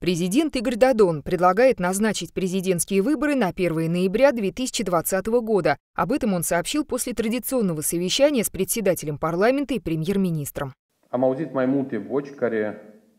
Президент Игорь Дадон предлагает назначить президентские выборы на 1 ноября 2020 года. Об этом он сообщил после традиционного совещания с председателем парламента и премьер-министром.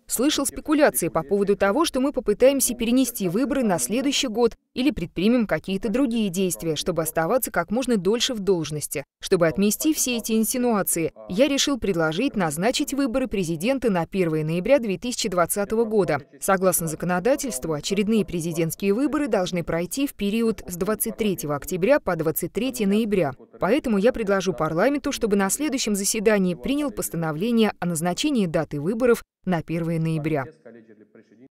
Слышал спекуляции по поводу того, что мы попытаемся перенести выборы на следующий год или предпримем какие-то другие действия, чтобы оставаться как можно дольше в должности. Чтобы отмести все эти инсинуации, я решил предложить назначить выборы президента на 1 ноября 2020 года. Согласно законодательству, очередные президентские выборы должны пройти в период с 23 октября по 23 ноября. Поэтому я предложу парламенту, чтобы на следующем заседании принял постановление о назначении даты выборов на 1 ноября.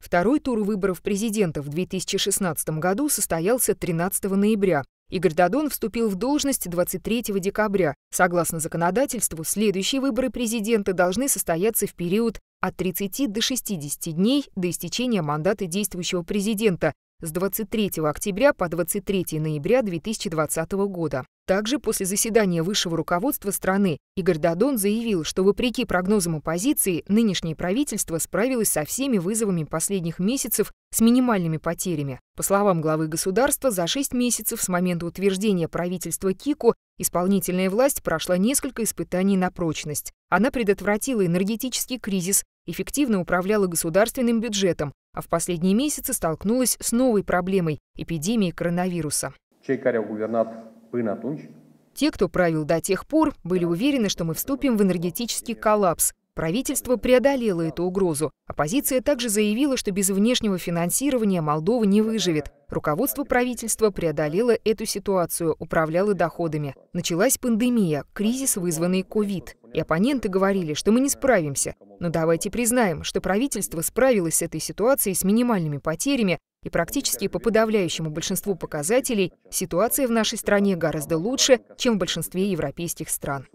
Второй тур выборов президента в 2016 году состоялся 13 ноября. Игорь Дадон вступил в должность 23 декабря. Согласно законодательству, следующие выборы президента должны состояться в период от 30 до 60 дней до истечения мандата действующего президента с 23 октября по 23 ноября 2020 года. Также после заседания высшего руководства страны Игорь Дадон заявил, что вопреки прогнозам оппозиции, нынешнее правительство справилось со всеми вызовами последних месяцев с минимальными потерями. По словам главы государства, за шесть месяцев с момента утверждения правительства Кику исполнительная власть прошла несколько испытаний на прочность. Она предотвратила энергетический кризис, эффективно управляла государственным бюджетом, а в последние месяцы столкнулась с новой проблемой – эпидемией коронавируса. Чей губернатор те, кто правил до тех пор, были уверены, что мы вступим в энергетический коллапс. Правительство преодолело эту угрозу. Оппозиция также заявила, что без внешнего финансирования Молдова не выживет. Руководство правительства преодолело эту ситуацию, управляло доходами. Началась пандемия, кризис, вызванный ковид. И оппоненты говорили, что мы не справимся. Но давайте признаем, что правительство справилось с этой ситуацией с минимальными потерями, и практически по подавляющему большинству показателей ситуация в нашей стране гораздо лучше, чем в большинстве европейских стран.